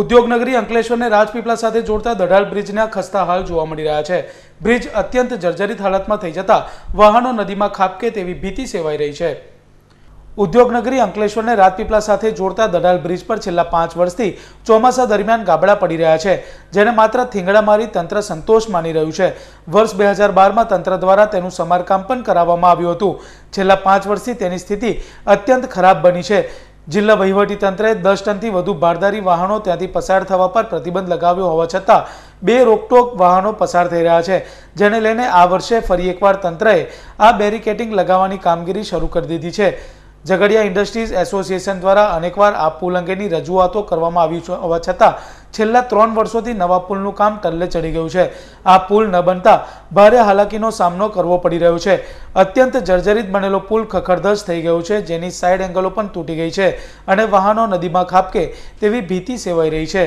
ઉદ્યોગનગરી અંકલેશ્વરને રાજપીપળા સાથે જોડતા દઢાલ બ્રિજના ખસ્તા હાલ જોવા મળી રહ્યા છે બ્રિજ અત્યંત જર્જરિત હાલતમાં થઈ જતા વાહનો નદીમાં ખાબકે તેવી ભીતિ સેવાઈ રહી છે ઉદ્યોગનગરી અંકલેશ્વરને રાજપીપળા સાથે જોડતા દઢાલ બ્રિજ પર છેલ્લા પાંચ વર્ષથી ચોમાસા દરમિયાન ગાબડા પડી રહ્યા છે જેને માત્ર થીંગડા મારી તંત્ર સંતોષ માની રહ્યું છે વર્ષ બે હજાર બારમાં તંત્ર દ્વારા તેનું સમારકામ પણ કરાવવામાં આવ્યું હતું છેલ્લા પાંચ વર્ષથી તેની સ્થિતિ અત્યંત ખરાબ બની છે જિલ્લા વહીવટીતંત્રએ દસ ટનથી વધુ ભારદારી વાહનો ત્યાંથી પસાર થવા પર પ્રતિબંધ લગાવ્યો હોવા છતાં બે રોકટોક વાહનો પસાર થઈ રહ્યા છે જેને લઈને આ વર્ષે ફરી એકવાર તંત્રએ આ બેરિકેટિંગ લગાવવાની કામગીરી શરૂ કરી દીધી છે ઝઘડિયા ઇન્ડસ્ટ્રીઝ એસોસિએશન દ્વારા અનેકવાર આ પુલ અંગેની રજૂઆતો કરવામાં આવી હોવા છતાં છેલ્લા ત્રણ વર્ષોથી નવા પુલનું કામ ટલ્લે ચડી ગયું છે આ પુલ ન બનતા ભારે હાલાકીનો સામનો કરવો પડી રહ્યો છે અત્યંત જર્જરિત બનેલો પુલ ખખડધજ થઈ ગયો છે જેની સાઈડ એંગલો પણ તૂટી ગઈ છે અને વાહનો નદીમાં ખાપકે તેવી ભીતિ સેવાઈ રહી છે